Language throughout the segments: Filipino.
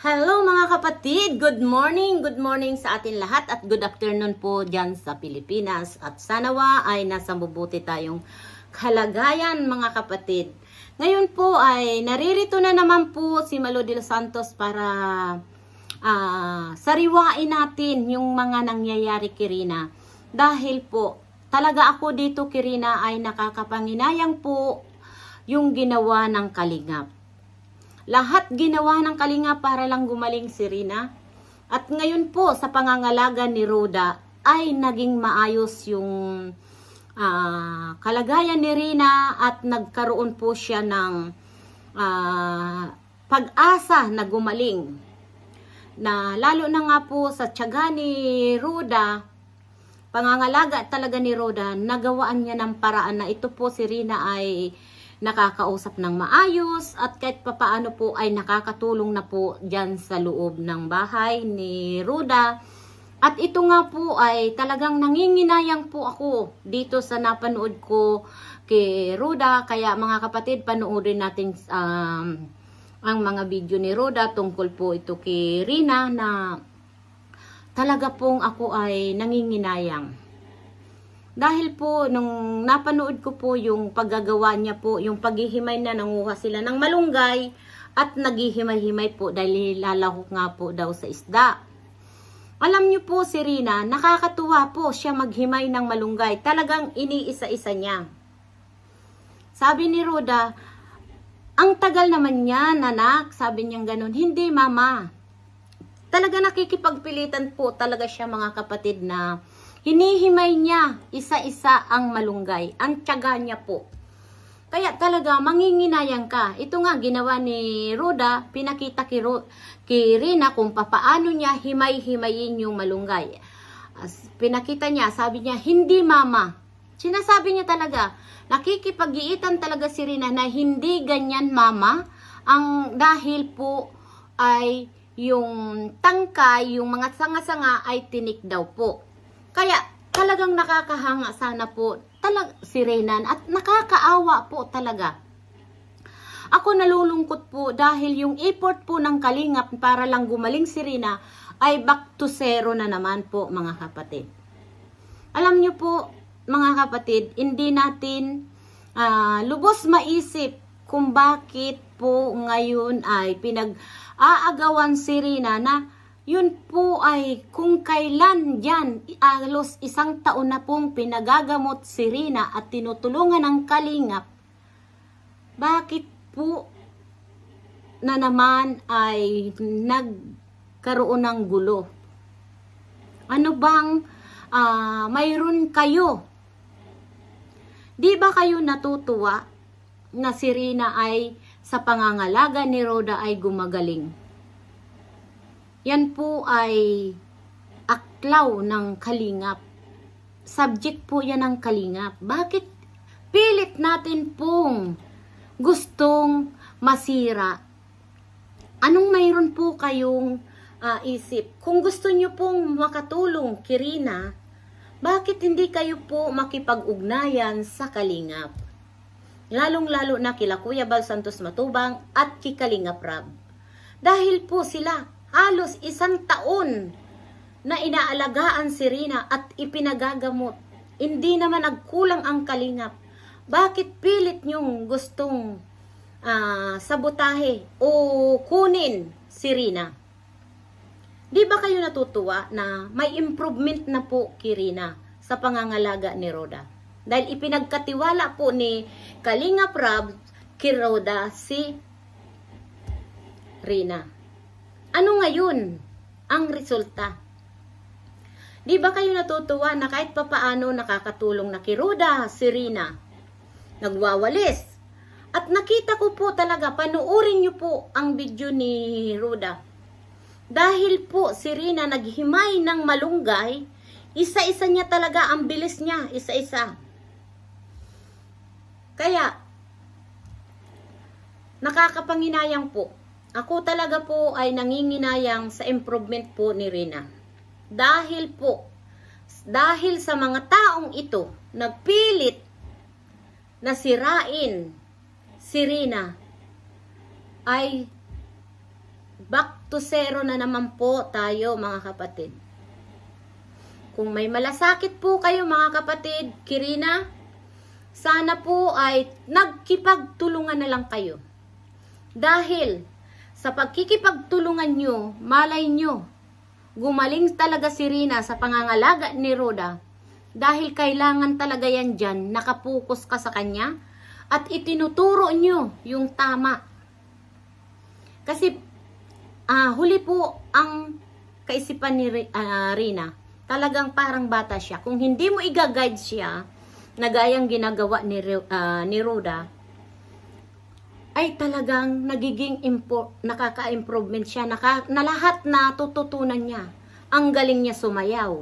Hello mga kapatid! Good morning! Good morning sa atin lahat at good afternoon po dyan sa Pilipinas. At sanawa ay nasa mabuti tayong kalagayan mga kapatid. Ngayon po ay naririto na naman po si Malo Santos para uh, sariwain natin yung mga nangyayari Kirina. Dahil po talaga ako dito Kirina ay nakakapanginayang po yung ginawa ng Kalingap lahat ginawa ng kalinga para lang gumaling si Rina. At ngayon po sa pangangalaga ni Roda ay naging maayos yung uh, kalagayan ni Rina at nagkaroon po siya ng uh, pag-asa na gumaling. Na lalo na nga po sa tiyaga ni Roda, pangangalaga talaga ni Roda, nagawaan niya ng paraan na ito po si Rina ay nakakausap ng maayos at kahit papaano po ay nakakatulong na po dyan sa loob ng bahay ni Ruda. At ito nga po ay talagang nanginginayang po ako dito sa napanood ko kay Ruda. Kaya mga kapatid, panoorin natin um, ang mga video ni Ruda tungkol po ito kay Rina na talaga pong ako ay nanginginayang. Dahil po, nung napanood ko po yung paggagawa niya po, yung paghihimay na nanguha sila ng malunggay at naghihimay-himay po dahil lalahok nga po daw sa isda. Alam niyo po si Rina, nakakatuwa po siya maghimay ng malunggay. Talagang iniisa-isa niya. Sabi ni Roda, ang tagal naman niya, nanak. Sabi niya ganun, hindi mama. Talaga nakikipagpilitan po talaga siya mga kapatid na Hinihimay niya isa-isa ang malunggay. Ang tiyaga niya po. Kaya talaga, manginginayang ka. Ito nga, ginawa ni Ruda, pinakita kay, Ru kay Rina kung papaano niya himay-himayin yung malunggay. As, pinakita niya, sabi niya, hindi mama. Sinasabi niya talaga, nakikipag-iitan talaga si Rina na hindi ganyan mama. Ang dahil po ay yung tangkay, yung mga sanga-sanga ay tinik daw po. Kaya talagang nakakahanga sana po talag si Renan at nakakaawa po talaga. Ako nalulungkot po dahil yung effort po ng Kalingap para lang gumaling si Rina ay back to zero na naman po mga kapatid. Alam nyo po mga kapatid, hindi natin uh, lubos maisip kung bakit po ngayon ay pinag-aagawan si Rina na yun po ay kung kailan dyan, alos ah, isang taon na pong pinagagamot si Rina at tinutulungan ng kalingap, bakit po na naman ay nagkaroon ng gulo? Ano bang uh, mayroon kayo? Di ba kayo natutuwa na si Rina ay sa pangangalaga ni Roda ay gumagaling? Yan po ay aklaw ng kalingap. Subject po yan ng kalingap. Bakit pilit natin pong gustong masira? Anong mayroon po kayong uh, isip? Kung gusto nyo pong makatulong, Kirina, bakit hindi kayo po makipag-ugnayan sa kalingap? Lalong-lalo na kila Kuya Bal Santos Matubang at Kikalingap Rab. Dahil po sila halos isang taon na inaalagaan si Rina at ipinagagamot. Hindi naman nagkulang ang kalingap. Bakit pilit niyong gustong uh, ah, sabotahe o kunin si Rina? Di ba kayo natutuwa na may improvement na po kay Rina sa pangangalaga ni Roda? Dahil ipinagkatiwala po ni Kalinga Prab kay Roda si Rina. Ano ngayon ang resulta? Di ba kayo natutuwa na kahit papaano nakakatulong na kiruda, Rina, nagwawalis? At nakita ko po talaga, panuorin niyo po ang video ni Ruda. Dahil po si Rina naghimay ng malunggay, isa-isa niya talaga, ang bilis niya, isa-isa. Kaya, nakakapanginayang po ako talaga po ay nanginginayang sa improvement po ni Rina. Dahil po, dahil sa mga taong ito, nagpilit na sirain si Rina ay back to zero na naman po tayo mga kapatid. Kung may malasakit po kayo mga kapatid, Kirina, sana po ay nagkipagtulungan na lang kayo. Dahil sa pagkikipagtulungan nyo, malay nyo, gumaling talaga si Rina sa pangangalaga ni Roda dahil kailangan talaga yan dyan, nakapokus ka sa kanya at itinuturo nyo yung tama. Kasi uh, huli po ang kaisipan ni uh, Rina. Talagang parang bata siya. Kung hindi mo i-guide siya na gayang ginagawa ni, uh, ni Roda, ay talagang nagiging impo, nakaka-improvement siya naka, na lahat na tututunan niya. Ang galing niya sumayaw.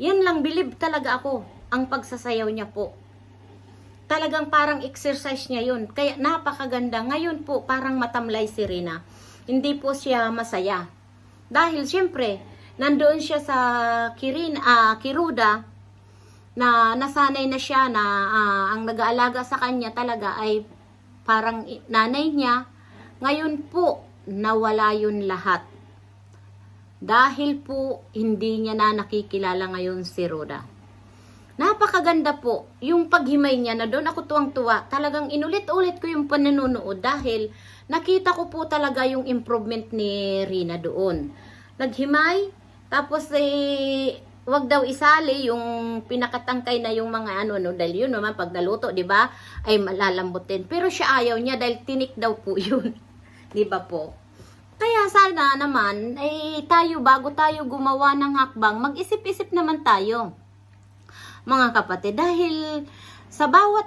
Yan lang, believe talaga ako ang pagsasayaw niya po. Talagang parang exercise niya yun. Kaya napakaganda. Ngayon po, parang matamlay si Rina. Hindi po siya masaya. Dahil syempre, nandoon siya sa Kirin, uh, Kiruda na nasanay na siya na uh, ang nag-aalaga sa kanya talaga ay parang nanay niya. Ngayon po, nawala yun lahat. Dahil po, hindi niya na nakikilala ngayon si Rhoda. Napakaganda po yung paghimay niya na doon ako tuwang-tuwa. Talagang inulit-ulit ko yung panonood dahil nakita ko po talaga yung improvement ni Rina doon. Naghimay, tapos eh, Huwag daw isali yung pinakatangkay na yung mga ano, no, dahil yun naman pag naluto, di ba, ay malalambutin. Pero siya ayaw niya dahil tinik daw po yun. di ba po? Kaya sana naman, eh, tayo bago tayo gumawa ng hakbang, mag-isip-isip naman tayo, mga kapatid. Dahil sa bawat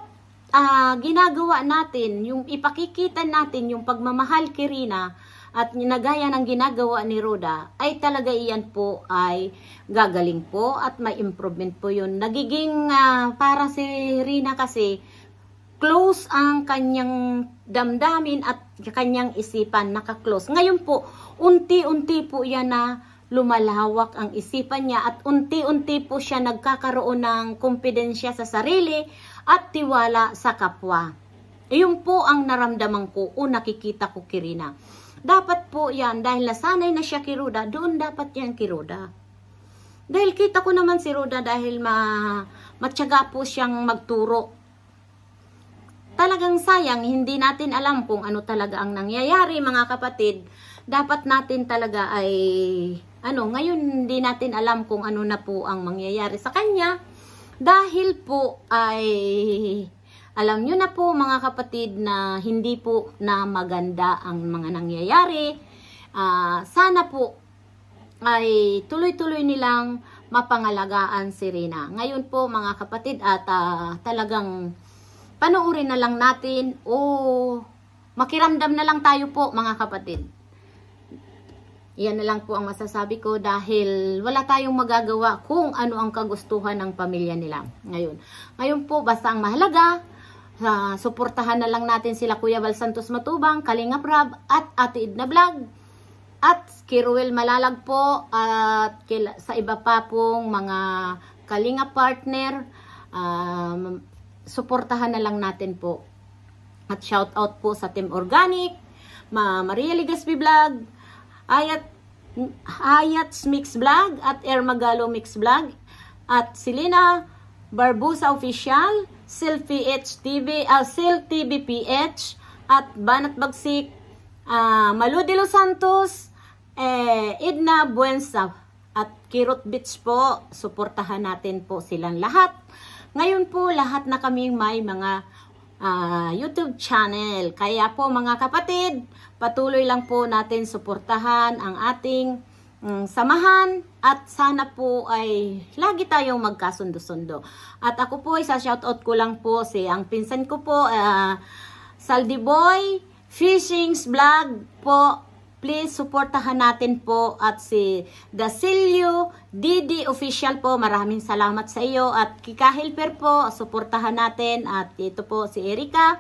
uh, ginagawa natin, yung ipakikita natin yung pagmamahal kay Rina, at ninagaya ng ginagawa ni Roda ay talaga iyan po ay gagaling po at may improvement po yun. Nagiging uh, para si Rina kasi close ang kanyang damdamin at kanyang isipan, naka-close. Ngayon po, unti-unti po yan na lumalawak ang isipan niya at unti-unti po siya nagkakaroon ng kumpidensya sa sarili at tiwala sa kapwa. Iyon po ang naramdaman ko o nakikita ko kirina. Dapat po yan, dahil nasanay na siya kay Ruda, doon dapat yan kay Ruda. Dahil kita ko naman si Ruda dahil ma, matyaga po siyang magturo. Talagang sayang, hindi natin alam kung ano talaga ang nangyayari mga kapatid. Dapat natin talaga ay, ano, ngayon hindi natin alam kung ano na po ang mangyayari sa kanya. Dahil po ay alam nyo na po mga kapatid na hindi po na maganda ang mga nangyayari. Uh, sana po ay tuloy-tuloy nilang mapangalagaan si Rina. Ngayon po mga kapatid at uh, talagang panoorin na lang natin o makiramdam na lang tayo po mga kapatid. Yan na lang po ang masasabi ko dahil wala tayong magagawa kung ano ang kagustuhan ng pamilya nila ngayon. Ngayon po, basta ang mahalaga, Uh, suportahan na lang natin sila Kuya Val Santos Matubang, Kalinga Prab at Ate Idna Vlog at Kiruel Malalag po at sa iba pa pong mga Kalinga partner um, suportahan na lang natin po at shout out po sa Team Organic Ma Maria Ligaspi Vlog Ayat Hayat's Mix Vlog at Ermagalo Mix Vlog at Selena Barbosa Official SilPH TV, uh, ah, Sil TV PH at Banat Bagsik, uh, de Los Santos, eh, Edna Buensa at Kirot Beach po. Suportahan natin po silang lahat. Ngayon po lahat na kaming may mga uh, YouTube channel. Kaya po mga kapatid, patuloy lang po natin suportahan ang ating um, samahan at sana po ay lagi tayong magkasundo-sundo. At ako po isa shoutout ko lang po si ang pinsan ko po uh, Boy Fishing's Vlog po. Please suportahan natin po at si Dasilio DD Official po. Maraming salamat sa iyo at Kika Helper po. Suportahan natin at ito po si Erika.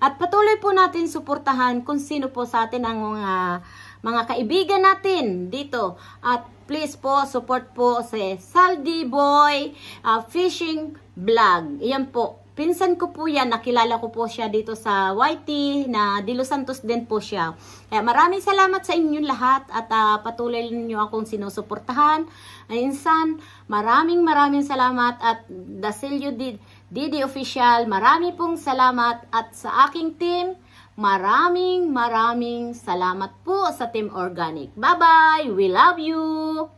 At patuloy po natin suportahan kung sino po sa atin ang mga uh, mga kaibigan natin dito. At please po, support po si Saldi Boy uh, Fishing Vlog. Iyan po, Pinsan ko po yan, nakilala ko po siya dito sa YT, na Dilo Santos din po siya. Kaya maraming salamat sa inyong lahat at uh, patuloy niyo akong sinusuportahan. Insan, maraming maraming salamat at Dasilio Didi Official, marami pong salamat at sa aking team, Maraming maraming salamat po sa Team Organic. Bye-bye! We love you!